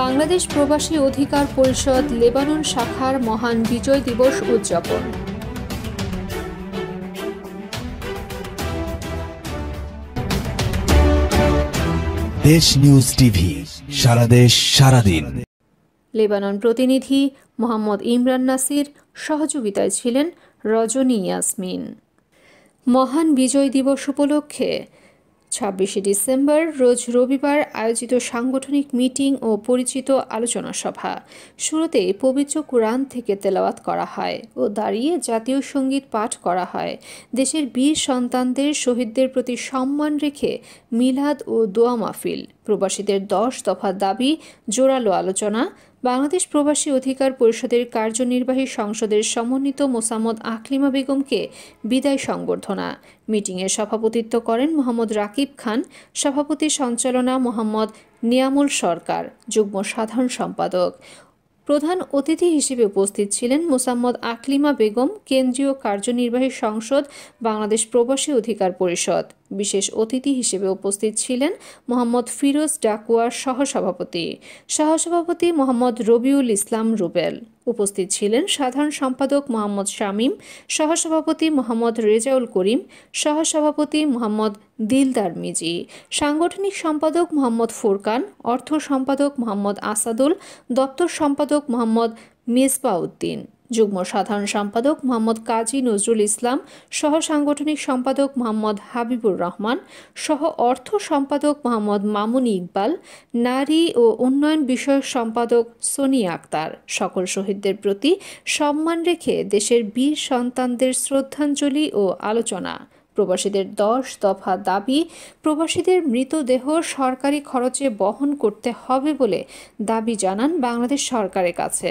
বাংলাদেশ প্রবাসী অধিকার পরিষদ লেবানন শাখার মহান বিজয় দিবস উদযাপন দেশ নিউজ টিভি সারা দেশ সারাদিন লেবানন প্রতিনিধি মোহাম্মদ ইমরান নাসির সহযোগিতায় ছিলেন রজনী ইয়াসমিন মহান বিজয় দিবস উপলক্ষে ছাব্বিশে ডিসেম্বর রোজ রবিবার আয়োজিত সাংগঠনিক মিটিং ও পরিচিত আলোচনা সভা শুরুতে পবিত্র কোরআন থেকে তেলাওয়াত করা হয় ও দাঁড়িয়ে জাতীয় সঙ্গীত পাঠ করা হয় দেশের বীর সন্তানদের শহীদদের প্রতি সম্মান রেখে মিলাদ ও দোয়া মাহফিল প্রবাসীদের দশ দফা দাবি জোরালো আলোচনা বাংলাদেশ প্রবাসী অধিকার পরিষদের কার্যনির্বাহী সংসদের সমন্বিত মোসাম্মদ আকলিমা বেগমকে বিদায় সংবর্ধনা মিটিংয়ে সভাপতিত্ব করেন মোহাম্মদ রাকিব খান সভাপতি সঞ্চালনা মোহাম্মদ নিয়ামুল সরকার যুগ্ম সাধারণ সম্পাদক প্রধান অতিথি হিসেবে উপস্থিত ছিলেন মোসাম্মদ আকলিমা বেগম কেন্দ্রীয় কার্যনির্বাহী সংসদ বাংলাদেশ প্রবাসী অধিকার পরিষদ বিশেষ অতিথি হিসেবে উপস্থিত ছিলেন মোহাম্মদ ফিরোজ ডাকুয়ার সহসভাপতি সহসভাপতি মোহাম্মদ রবিউল ইসলাম রুবেল উপস্থিত ছিলেন সাধারণ সম্পাদক মোহাম্মদ শামীম সহসভাপতি মোহাম্মদ রেজাউল করিম সহসভাপতি মোহাম্মদ দিলদার মিজি সাংগঠনিক সম্পাদক মোহাম্মদ ফোরকান অর্থ সম্পাদক মোহাম্মদ আসাদুল দপ্তর সম্পাদক মোহাম্মদ মিসবাউদ্দিন যুগ্ম সাধারণ সম্পাদক মোহাম্মদ কাজী নজরুল ইসলাম সহ সাংগঠনিক সম্পাদক মোহাম্মদ হাবিবুর রহমান সহ অর্থ সম্পাদক মোহাম্মদ মামুন ইকবাল নারী ও উন্নয়ন বিষয়ক সম্পাদক সোনিয়া আক্তার সকল শহীদদের প্রতি সম্মান রেখে দেশের বীর সন্তানদের শ্রদ্ধাঞ্জলি ও আলোচনা প্রবাসীদের দশ দফা দাবি প্রবাসীদের মৃতদেহ সরকারি খরচে বহন করতে হবে বলে দাবি জানান বাংলাদেশ সরকারের কাছে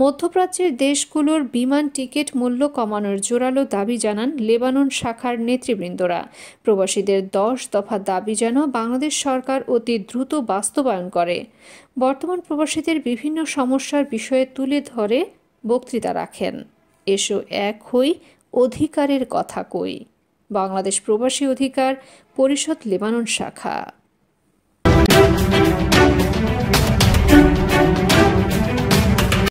মধ্যপ্রাচ্যের দেশগুলোর বিমান টিকিট মূল্য কমানোর জোরালো দাবি জানান লেবানন শাখার নেতৃবৃন্দরা প্রবাসীদের দশ দফা দাবি যেন বাংলাদেশ সরকার অতি দ্রুত বাস্তবায়ন করে বর্তমান প্রবাসীদের বিভিন্ন সমস্যার বিষয়ে তুলে ধরে বক্তৃতা রাখেন এসো এক হই অধিকারের কথা কই বাংলাদেশ প্রবাসী অধিকার পরিষদ লেবানন শাখা